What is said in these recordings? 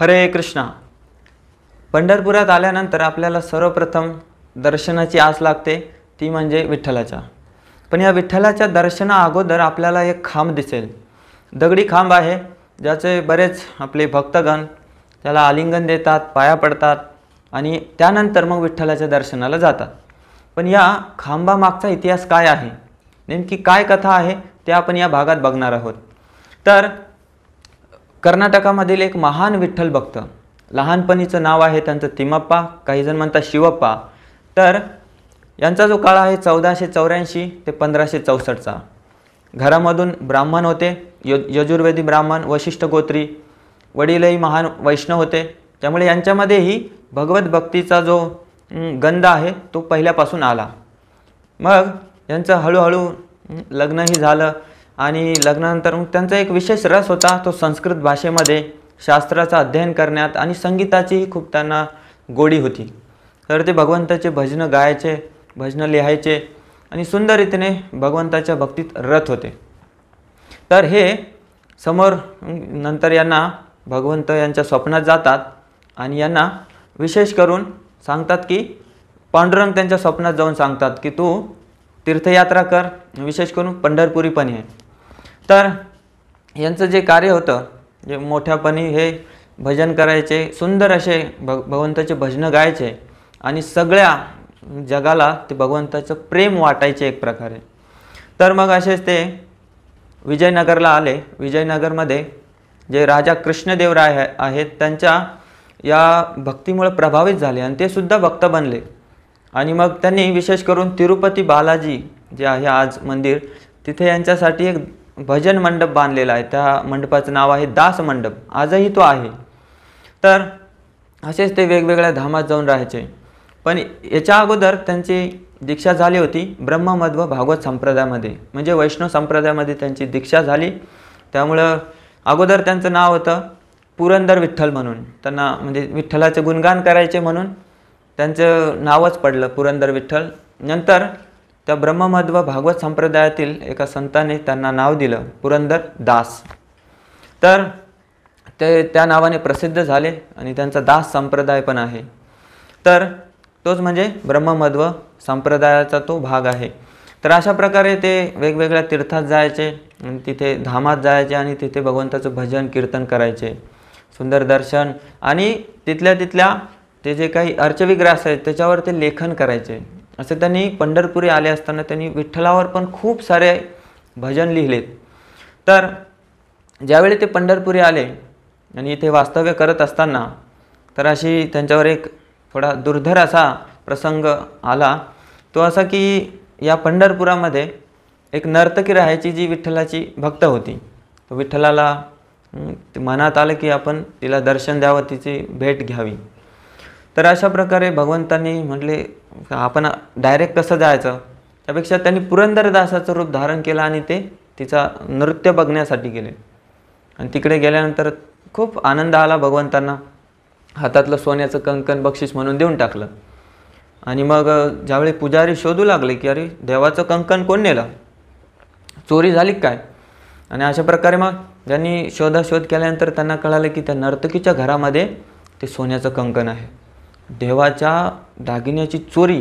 हरे कृष्णा पंढरपुरात आल्यानंतर आपल्याला सर्वप्रथम दर्शनाची आस लागते ती म्हणजे विठ्ठलाच्या पण या विठ्ठलाच्या दर्शना अगोदर आपल्याला एक खांब दिसेल दगडी खांब आहे ज्याचे बरेच आपले भक्तगण त्याला आलिंगन देतात पाया पडतात आणि त्यानंतर मग विठ्ठलाच्या दर्शनाला जातात पण या खांबामागचा इतिहास काय आहे नेमकी काय कथा आहे ते आपण या भागात बघणार आहोत तर कर्नाटकामधील एक महान विठ्ठल भक्त लहानपणीचं नाव आहे त्यांचं तिमप्पा काहीजण म्हणतात शिवप्पा तर यांचा जो काळ आहे चौदाशे चौऱ्याऐंशी ते पंधराशे चौसष्टचा घरामधून ब्राह्मण होते य यजुर्वेदी ब्राह्मण वशिष्ठ गोत्री वडीलही महान वैष्णव होते त्यामुळे यांच्यामध्येही भगवत भक्तीचा जो गंध आहे तो पहिल्यापासून आला मग यांचं हळूहळू लग्नही झालं आणि लग्नानंतर मग त्यांचा एक विशेष रस होता तो संस्कृत भाषेमध्ये शास्त्राचा अध्ययन करण्यात आणि संगीताचीही खूप त्यांना गोडी होती तर ते भगवंताचे भजनं गायचे भजनं लिहायचे आणि सुंदर रीतीने भगवंताच्या भक्तीत रथ होते तर हे समोर नंतर यांना भगवंत यांच्या स्वप्नात जातात आणि यांना विशेष करून सांगतात की पांडुरंग त्यांच्या स्वप्नात जाऊन सांगतात की तू तीर्थयात्रा कर विशेष करून पंढरपुरी पण आहे तर यांचं जे कार्य होतं जे मोठ्यापणी हे भजन करायचे सुंदर असे भग भगवंताचे भजनं गायचे आणि सगळ्या जगाला ते भगवंताचं प्रेम वाटायचे एक प्रकारे तर मग असेच ते विजयनगरला आले विजयनगरमध्ये जे राजा कृष्णदेवराय आहेत त्यांच्या या भक्तीमुळे प्रभावित झाले आणि ते सुद्धा भक्त बनले आणि मग त्यांनी विशेष करून तिरुपती बालाजी जे आहे आज मंदिर तिथे यांच्यासाठी एक भजन मंडप बांधलेला आहे त्या मंडपाचं नाव आहे दास मंडप आजही तो आहे तर असेच ते वेगवेगळ्या धामात जाऊन राहायचे पण याच्या अगोदर त्यांची दीक्षा झाली होती ब्रह्ममध्व भागवत संप्रदायामध्ये म्हणजे वैष्णव संप्रदायामध्ये त्यांची दीक्षा झाली त्यामुळं अगोदर त्यांचं नाव होतं पुरंदर विठ्ठल म्हणून त्यांना म्हणजे विठ्ठलाचे गुणगान करायचे म्हणून त्यांचं नावच पडलं पुरंदर विठ्ठल नंतर त्या ब्रह्ममध्व भागवत संप्रदायातील एका संताने त्यांना नाव दिलं पुरंदर दास तर ते त्या नावाने प्रसिद्ध झाले आणि त्यांचा दास संप्रदाय पण आहे तर तोच म्हणजे ब्रह्ममध्व संप्रदायाचा तो भाग आहे तर अशा प्रकारे ते वेगवेगळ्या तीर्थात जायचे आणि तिथे धामात जायचे आणि तिथे भगवंताचं भजन कीर्तन करायचे सुंदर दर्शन आणि तिथल्या तिथल्या ते जे काही अर्चविग्रह आहेत त्याच्यावर ते लेखन करायचे असे त्यांनी पंढरपुरी आले असताना त्यांनी विठ्ठलावर पण खूप सारे भजन लिहिलेत तर ज्यावेळी ते पंढरपुरी आले आणि इथे वास्तव्य करत असताना तर अशी त्यांच्यावर एक थोडा दुर्धर असा प्रसंग आला तो असा की या पंढरपुरामध्ये एक नर्तकी राहायची जी विठ्ठलाची भक्त होती तो विठ्ठलाला मनात आलं की आपण तिला दर्शन द्यावं तिची भेट घ्यावी तर अशा प्रकारे भगवंतांनी म्हटले आपण डायरेक्ट कसं जायचं त्यापेक्षा त्यांनी पुरंदरदासाचं रूप धारण केलं आणि ते तिचा नृत्य बघण्यासाठी गेले आणि तिकडे गेल्यानंतर खूप आनंद आला भगवंतांना हातातलं सोन्याचं कंकण बक्षीस म्हणून देऊन टाकलं आणि मग ज्यावेळी पुजारी शोधू लागले की अरे देवाचं कंकण कोण नेलं चोरी झाली काय आणि अशा प्रकारे मग ज्यांनी शोधाशोध केल्यानंतर त्यांना कळालं की त्या नर्तकीच्या घरामध्ये ते सोन्याचं कंकण आहे देवाच्या दागिन्याची चोरी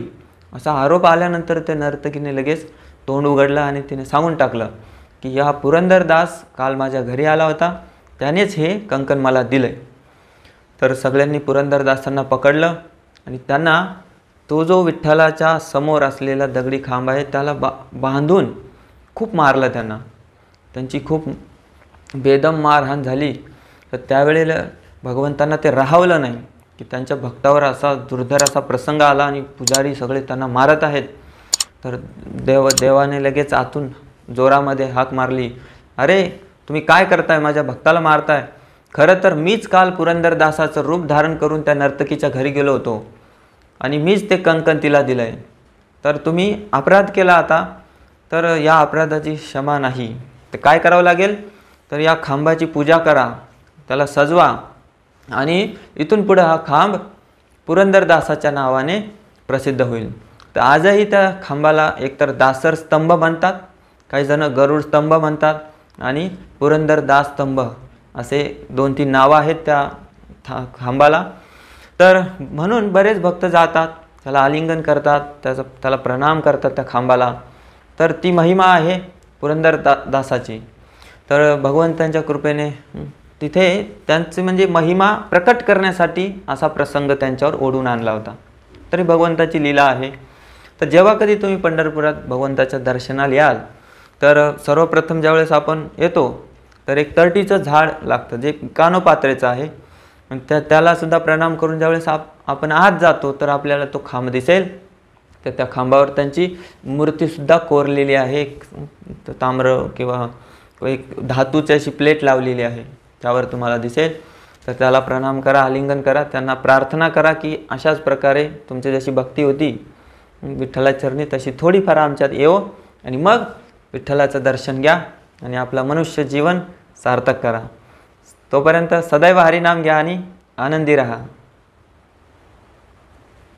असा आरोप आल्यानंतर त्या नर्तकीने लगेच तोंड उघडलं आणि तिने सांगून टाकलं की हा पुरंदरदास काल माझ्या घरी आला होता त्यानेच हे कंकण मला दिलं तर सगळ्यांनी पुरंदरदासांना पकडलं आणि त्यांना तो जो विठ्ठलाच्या समोर असलेला दगडी खांब आहे त्याला बा बांधून खूप मारलं त्यांना त्यांची खूप बेदम मारहाण झाली तर त्यावेळेला भगवंतांना ते राहावलं नाही की त्यांच्या भक्तावर असा दुर्धर असा प्रसंग आला आणि पुजारी सगळे त्यांना मारत आहेत तर देव देवाने लगेच आतून जोरामध्ये हाक मारली अरे तुम्ही काय करताय माझ्या भक्ताला मारताय खरं तर मीच काल पुरंदरदासाचं रूप धारण करून त्या नर्तकीच्या घरी गेलो होतो आणि मीच ते कंकण तिला दिलं आहे तर तुम्ही अपराध केला आता तर या अपराधाची क्षमा नाही तर काय करावं लागेल तर या खांबाची पूजा करा त्याला सजवा आणि इथून पुढं हा खांब पुरंदरदासाच्या नावाने प्रसिद्ध होईल तर आजही त्या खांबाला एकतर दासर स्तंभ म्हणतात काही जण गरुड स्तंभ म्हणतात आणि पुरंदरदास स्तंभ असे दोन तीन नावं आहेत त्या खांबाला तर म्हणून बरेच भक्त जातात त्याला आलिंगन करतात त्याचं त्याला प्रणाम करतात त्या खांबाला तर ती महिमा आहे पुरंदर दा दासाची तर भगवंतांच्या कृपेने तिथे त्यांचे म्हणजे महिमा प्रकट करण्यासाठी असा प्रसंग त्यांच्यावर ओढून आणला होता तरी भगवंताची लीला आहे तर जेव्हा कधी तुम्ही पंढरपुरात भगवंताच्या दर्शनाला याल तर सर्वप्रथम ज्यावेळेस आपण येतो तर एक तर्टीचं झाड लागतं जे कानोपात्रेचं आहे त्या त्यालासुद्धा प्रणाम करून ज्यावेळेस आप आपण आत जातो तर आपल्याला तो खांब दिसेल तर त्या खांबावर त्यांची मूर्तीसुद्धा कोरलेली आहे ताम्र किंवा एक धातूची अशी प्लेट लावलेली आहे त्यावर तुम्हाला दिसेल तर त्याला प्रणाम करा आलिंगन करा त्यांना प्रार्थना करा की अशाच प्रकारे तुमची जशी भक्ती होती विठ्ठलाचरणी तशी थोडीफार आमच्यात येवो आणि मग विठ्ठलाचं दर्शन घ्या आणि आपलं मनुष्य जीवन सार्थक करा तोपर्यंत सदैव हरिनाम घ्या आणि आनंदी रहा